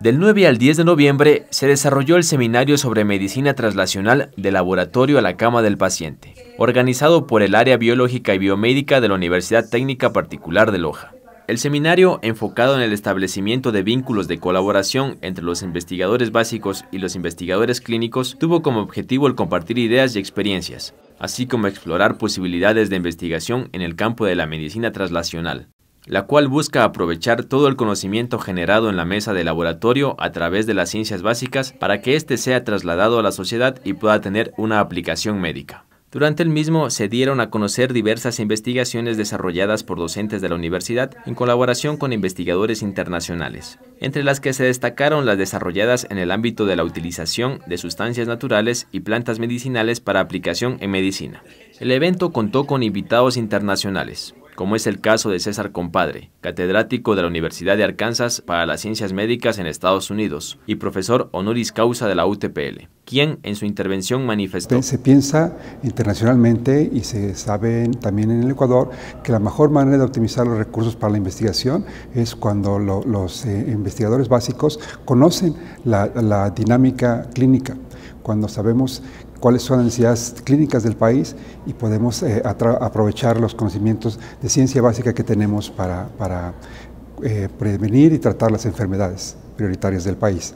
Del 9 al 10 de noviembre se desarrolló el seminario sobre medicina traslacional de laboratorio a la cama del paciente, organizado por el Área Biológica y Biomédica de la Universidad Técnica Particular de Loja. El seminario, enfocado en el establecimiento de vínculos de colaboración entre los investigadores básicos y los investigadores clínicos, tuvo como objetivo el compartir ideas y experiencias, así como explorar posibilidades de investigación en el campo de la medicina traslacional la cual busca aprovechar todo el conocimiento generado en la mesa de laboratorio a través de las ciencias básicas para que éste sea trasladado a la sociedad y pueda tener una aplicación médica. Durante el mismo se dieron a conocer diversas investigaciones desarrolladas por docentes de la universidad en colaboración con investigadores internacionales, entre las que se destacaron las desarrolladas en el ámbito de la utilización de sustancias naturales y plantas medicinales para aplicación en medicina. El evento contó con invitados internacionales, como es el caso de César Compadre, catedrático de la Universidad de Arkansas para las Ciencias Médicas en Estados Unidos y profesor honoris causa de la UTPL, quien en su intervención manifestó. Se piensa internacionalmente y se sabe también en el Ecuador que la mejor manera de optimizar los recursos para la investigación es cuando los eh, investigadores básicos conocen la, la dinámica clínica cuando sabemos cuáles son las necesidades clínicas del país y podemos eh, aprovechar los conocimientos de ciencia básica que tenemos para, eh, prevenir y tratar las enfermedades prioritarias del país.